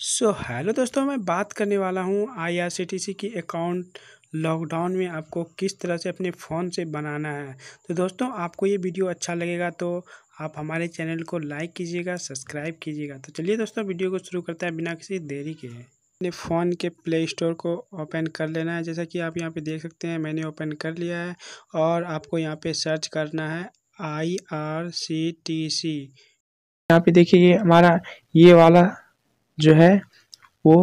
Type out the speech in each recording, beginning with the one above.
सो so, hello दोस्तों मैं बात करने वाला हूँ आईआरसीटीसी की अकाउंट लॉकडाउन में आपको किस तरह से अपने फ़ोन से बनाना है तो दोस्तों आपको ये वीडियो अच्छा लगेगा तो आप हमारे चैनल को लाइक कीजिएगा सब्सक्राइब कीजिएगा तो चलिए दोस्तों वीडियो को शुरू करते हैं बिना किसी देरी के अपने फ़ोन के प्ले स्टोर को ओपन कर लेना है जैसा कि आप यहाँ पे देख सकते हैं मैंने ओपन कर लिया है और आपको यहाँ पे सर्च करना है I R C T C यहाँ पे देखिए ये हमारा ये वाला जो है वो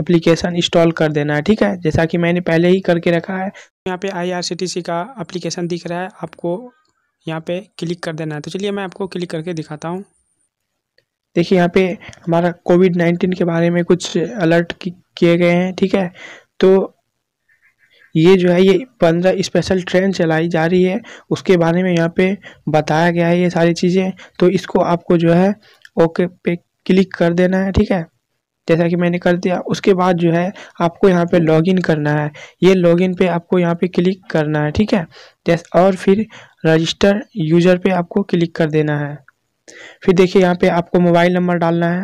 एप्लीकेशन इंस्टॉल कर देना है ठीक है जैसा कि मैंने पहले ही करके रखा है यहाँ पे I R C T C का एप्लीकेशन दिख रहा है आपको यहाँ पे क्लिक कर देना है तो चलिए मैं आपको क्लिक करके दिखाता हूँ देखिए यहाँ पे हमारा कोविड नाइन्टीन के बारे में कुछ अलर्ट किए गए हैं ठीक है तो ये जो है ये पंद्रह स्पेशल ट्रेन चलाई जा रही है उसके बारे में यहाँ पे बताया गया है ये सारी चीज़ें तो इसको आपको जो है ओके पे क्लिक कर देना है ठीक है जैसा कि मैंने कर दिया उसके बाद जो है आपको यहाँ पे लॉगिन करना है ये लॉगिन पे आपको यहाँ पे क्लिक करना है ठीक है और फिर रजिस्टर यूज़र पे आपको क्लिक कर देना है फिर देखिए यहाँ पे आपको मोबाइल नंबर डालना है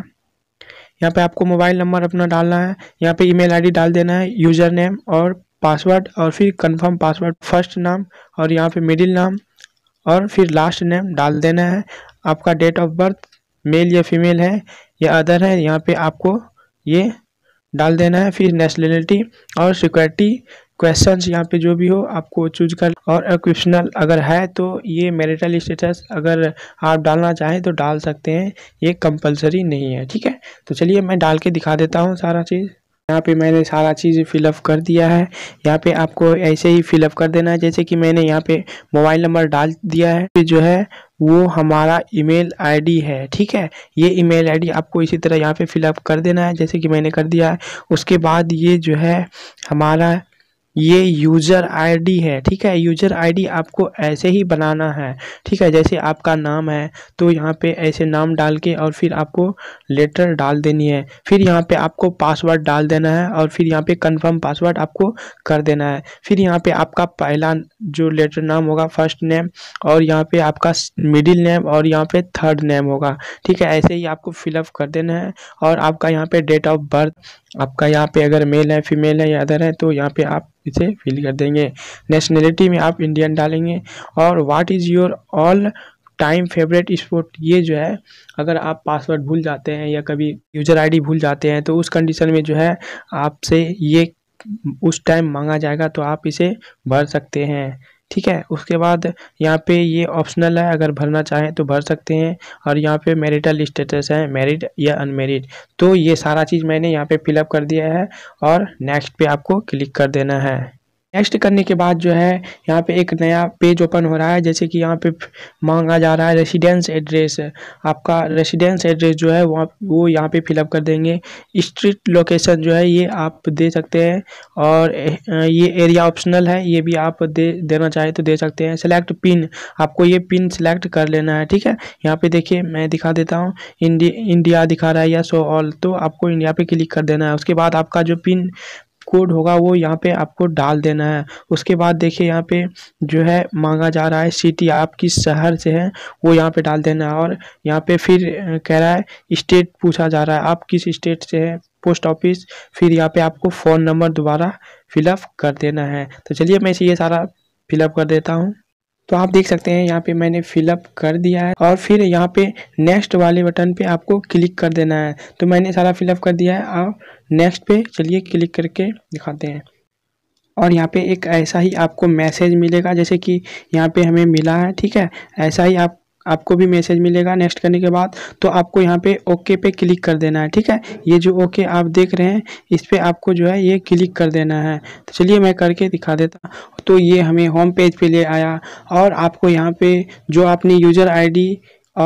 यहाँ पे आपको मोबाइल नंबर अपना डालना है यहाँ पे ईमेल आईडी डाल देना है यूज़र नेम और पासवर्ड और फिर कंफर्म पासवर्ड फर्स्ट नाम और यहाँ पे मिडिल नाम और फिर लास्ट नेम डाल देना है आपका डेट ऑफ बर्थ मेल या फीमेल है या अदर है यहाँ पे आपको ये डाल देना है फिर नेशनलिटी और सिक्योरिटी क्वेश्चंस यहाँ पे जो भी हो आपको चूज कर और क्वेश्चनल अगर है तो ये मेरिटल स्टेटस अगर आप डालना चाहें तो डाल सकते हैं ये कंपलसरी नहीं है ठीक है तो चलिए मैं डाल के दिखा देता हूँ सारा चीज़ यहाँ पे मैंने सारा चीज़ फिलअप कर दिया है यहाँ पे आपको ऐसे ही फिलअप कर देना है जैसे कि मैंने यहाँ पे मोबाइल नंबर डाल दिया है जो है वो हमारा ईमेल आईडी है ठीक है ये ईमेल आईडी आपको इसी तरह यहाँ पे फिलअप कर देना है जैसे कि मैंने कर दिया है उसके बाद ये जो है हमारा ये यूजर आईडी है ठीक है यूजर आईडी आपको ऐसे ही बनाना है ठीक है जैसे आपका नाम है तो यहाँ पे ऐसे नाम डाल के और फिर आपको लेटर डाल देनी है फिर यहाँ पे आपको पासवर्ड डाल देना है और फिर यहाँ पे कंफर्म पासवर्ड आपको कर देना है फिर यहाँ पे आपका पहला जो लेटर नाम होगा फर्स्ट नेम और यहाँ पे आपका मिडिल नेम और यहाँ पे थर्ड नेम होगा ठीक है ऐसे ही आपको फिलअप कर देना है और आपका यहाँ पर डेट ऑफ बर्थ आपका यहाँ पे अगर मेल है फीमेल है या अदर है तो यहाँ पे आप इसे फिल कर देंगे नेशनलिटी में आप इंडियन डालेंगे और what is your all time favourite sport ये जो है अगर आप पासवर्ड भूल जाते हैं या कभी यूजर आईडी भूल जाते हैं तो उस कंडीशन में जो है आपसे ये उस टाइम मांगा जाएगा तो आप इसे भर सकते हैं ठीक है उसके बाद यहाँ पे ये ऑप्शनल है अगर भरना चाहें तो भर सकते हैं और यहाँ पे मेरिटल स्टेटस है मेरिड या अनमेरिड तो ये सारा चीज़ मैंने यहाँ पे फिलअप कर दिया है और नेक्स्ट पे आपको क्लिक कर देना है नेक्स्ट करने के बाद जो है यहाँ पे एक नया पेज ओपन हो रहा है जैसे कि यहाँ पे मांगा जा रहा है रेसिडेंस एड्रेस आपका रेसिडेंस एड्रेस जो है वहाँ वो यहाँ पे फिलअप कर देंगे स्ट्रीट लोकेशन जो है ये आप दे सकते हैं और ये एरिया ऑप्शनल है ये भी आप दे देना चाहें तो दे सकते हैं सेलेक्ट पिन आपको ये पिन सेलेक्ट कर लेना है ठीक है यहाँ पे देखिए मैं दिखा देता हूँ इंडिया दिखा रहा है या सो ऑल तो आपको इंडिया पर क्लिक कर देना है उसके बाद आपका जो पिन कोड होगा वो यहाँ पे आपको डाल देना है उसके बाद देखिए यहाँ पे जो है मांगा जा रहा है सिटी आप किस शहर से हैं वो यहाँ पे डाल देना है और यहाँ पे फिर कह रहा है स्टेट पूछा जा रहा है आप किस स्टेट से हैं पोस्ट ऑफिस फिर यहाँ पे आपको फ़ोन नंबर दोबारा फिलअप कर देना है तो चलिए मैं इसे ये सारा फिलअप कर देता हूँ तो आप देख सकते हैं यहाँ पे मैंने फिलअप कर दिया है और फिर यहाँ पे नेक्स्ट वाले बटन पे आपको क्लिक कर देना है तो मैंने सारा फिलअप कर दिया है और नेक्स्ट पे चलिए क्लिक करके दिखाते हैं और यहाँ पे एक ऐसा ही आपको मैसेज मिलेगा जैसे कि यहाँ पे हमें मिला है ठीक है ऐसा ही आप आपको भी मैसेज मिलेगा नेक्स्ट करने के बाद तो आपको यहाँ पे ओके पे क्लिक कर देना है ठीक है ये जो ओके आप देख रहे हैं इस पर आपको जो है ये क्लिक कर देना है तो चलिए मैं करके दिखा देता तो ये हमें होम पेज पे ले आया और आपको यहाँ पे जो आपने यूज़र आईडी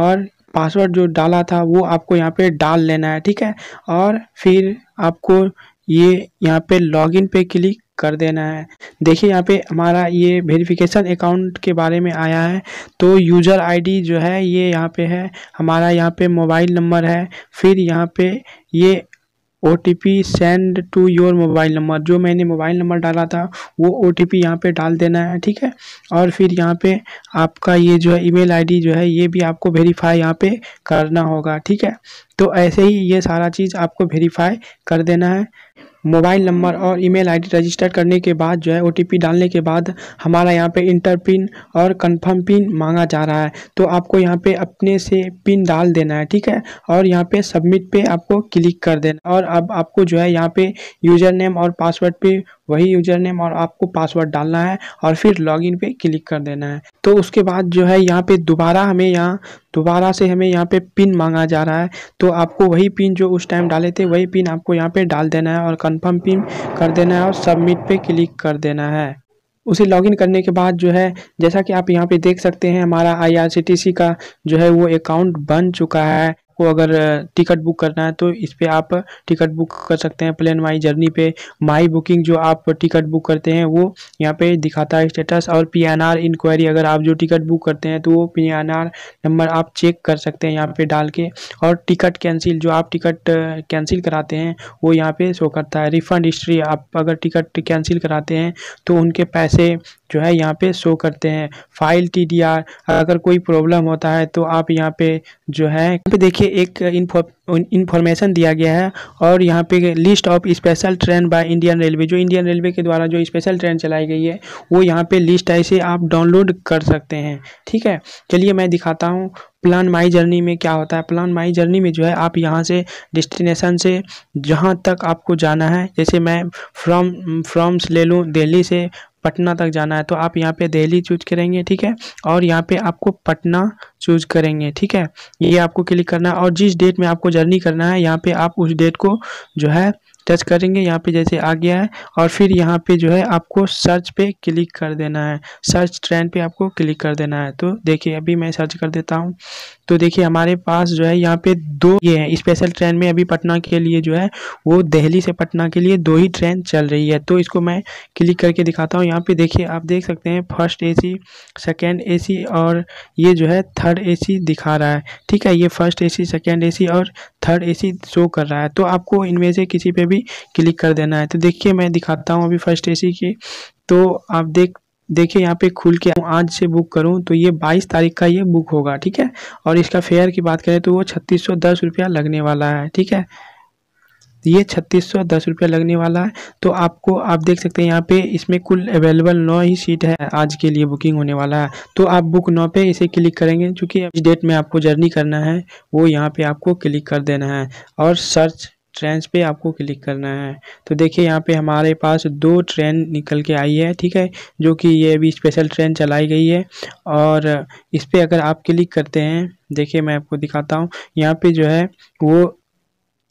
और पासवर्ड जो डाला था वो आपको यहाँ पर डाल लेना है ठीक है और फिर आपको ये यहाँ पर लॉग पे क्लिक कर देना है देखिए यहाँ पे हमारा ये वेरिफिकेशन अकाउंट के बारे में आया है तो यूज़र आईडी जो है ये यहाँ पे है हमारा यहाँ पे मोबाइल नंबर है फिर यहाँ पे ये O T P send to your mobile number जो मैंने मोबाइल नंबर डाला था वो ओ टी पी यहाँ पर डाल देना है ठीक है और फिर यहाँ पे आपका ये जो है ईमेल आईडी जो है ये भी आपको वेरीफाई यहाँ पे करना होगा ठीक है तो ऐसे ही ये सारा चीज़ आपको वेरीफाई कर देना है मोबाइल नंबर और ईमेल आईडी रजिस्टर करने के बाद जो है ओटीपी डालने के बाद हमारा यहाँ पे इंटर पिन और कंफर्म पिन मांगा जा रहा है तो आपको यहाँ पे अपने से पिन डाल देना है ठीक है और यहाँ पे सबमिट पे आपको क्लिक कर देना और अब आपको जो है यहाँ पे यूज़र नेम और पासवर्ड पे वही यूज़र नेम और आपको पासवर्ड डालना है और फिर लॉग पे क्लिक कर देना है तो उसके बाद जो है यहाँ पे दोबारा हमें यहाँ दोबारा से हमें यहाँ पे पिन मांगा जा रहा है तो आपको वही पिन जो उस टाइम डाले थे वही पिन आपको यहाँ पे डाल देना है और कंफर्म पिन कर देना है और सबमिट पे क्लिक कर देना है उसे लॉगिन करने के बाद जो है जैसा कि आप यहाँ पे देख सकते हैं हमारा आई का जो है वो अकाउंट बन चुका है आपको अगर टिकट बुक करना है तो इस पर आप टिकट बुक कर सकते हैं प्लेन माई जर्नी पे माई बुकिंग जो आप टिकट बुक करते हैं वो यहाँ पे दिखाता है स्टेटस और पी एन आर इंक्वायरी अगर आप जो टिकट बुक करते हैं तो वो पी एन आर नंबर आप चेक कर सकते हैं यहाँ पे डाल के और टिकट कैंसिल जो आप टिकट कैंसिल कराते हैं वो यहाँ पे शो करता है रिफ़ंड हिस्ट्री आप अगर टिकट कैंसिल कराते हैं तो उनके पैसे जो है यहाँ पे शो करते हैं फाइल टी डी आर अगर कोई प्रॉब्लम होता है तो आप यहाँ पे जो है देखिए नीचे एक इन्फॉर्मेशन दिया गया है और यहाँ पे list of special train by Indian railway जो इंडियन रेलवे के द्वारा जो स्पेशल ट्रेन चलाई गई है वो यहाँ पे लिस्ट है इसे आप डाउनलोड कर सकते हैं ठीक है चलिए मैं दिखाता हूँ प्लान माई जर्नी में क्या होता है प्लान माई जर्नी में जो है आप यहाँ से डिस्टिनेशन से जहाँ तक आपको जाना है जैसे मैं फ्रॉम फ्रॉम्स ले लूँ दिल्ली से पटना तक जाना है तो आप यहाँ पे दिल्ली चूज करेंगे ठीक है और यहाँ पे आपको पटना चूज करेंगे ठीक है ये आपको क्लिक करना है और जिस डेट में आपको जर्नी करना है यहाँ पे आप उस डेट को जो है टच करेंगे यहाँ पे जैसे आ गया है और फिर यहाँ पे जो है आपको सर्च पे क्लिक कर देना है सर्च ट्रेंड पे आपको क्लिक कर देना है तो देखिए अभी मैं सर्च कर देता हूँ तो देखिए हमारे पास जो है यहाँ पे दो ये है स्पेशल ट्रेन में अभी पटना के लिए जो है वो दिल्ली से पटना के लिए दो ही ट्रेन चल रही है तो इसको मैं क्लिक करके दिखाता हूँ यहाँ पे देखिए आप देख सकते हैं फर्स्ट एसी सेकंड एसी और ये जो है थर्ड एसी दिखा रहा है ठीक है ये फर्स्ट एसी सेकंड एसी और थर्ड ए शो कर रहा है तो आपको इनमें से किसी पर भी क्लिक कर देना है तो देखिए मैं दिखाता हूँ अभी फर्स्ट ए की तो आप देख देखिए यहाँ पे खुल के आज से बुक करूँ तो ये 22 तारीख का ये बुक होगा ठीक है और इसका फेयर की बात करें तो वो छत्तीस सौ दस रुपया लगने वाला है ठीक है ये छत्तीस सौ दस रुपया लगने वाला है तो आपको आप देख सकते हैं यहाँ पे इसमें कुल अवेलेबल नौ ही सीट है आज के लिए बुकिंग होने वाला है तो आप बुक नौ पे इसे क्लिक करेंगे क्योंकि इस डेट में आपको जर्नी करना है वो यहाँ पे आपको क्लिक कर देना है और सर्च ट्रेंस पे आपको क्लिक करना है तो देखिए यहाँ पे हमारे पास दो ट्रेन निकल के आई है ठीक है जो कि ये अभी स्पेशल ट्रेन चलाई गई है और इस पर अगर आप क्लिक करते हैं देखिए मैं आपको दिखाता हूँ यहाँ पे जो है वो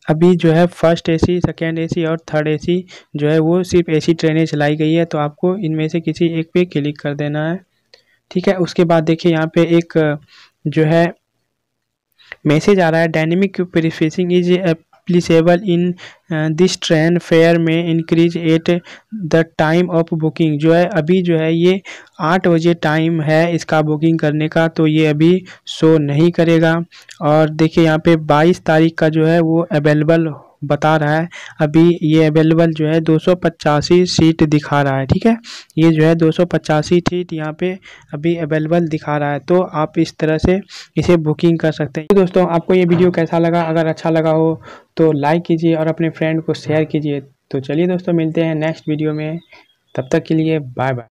अभी जो है फर्स्ट एसी, सेकेंड एसी और थर्ड एसी जो है वो सिर्फ ए सी चलाई गई है तो आपको इनमें से किसी एक पे क्लिक कर देना है ठीक है उसके बाद देखिए यहाँ पर एक जो है मैसेज आ रहा है dynamic pricing is applicable in this train fare में increase at the time of booking जो है अभी जो है ये आठ बजे टाइम है इसका बुकिंग करने का तो ये अभी शो नहीं करेगा और देखिए यहाँ पे 22 तारीख का जो है वो अवेलेबल बता रहा है अभी ये अवेलेबल जो है दो सीट दिखा रहा है ठीक है ये जो है दो सीट यहाँ पे अभी अवेलेबल दिखा रहा है तो आप इस तरह से इसे बुकिंग कर सकते हैं दोस्तों आपको ये वीडियो कैसा लगा अगर अच्छा लगा हो तो लाइक कीजिए और अपने फ्रेंड को शेयर कीजिए तो चलिए दोस्तों मिलते हैं नेक्स्ट वीडियो में तब तक के लिए बाय बाय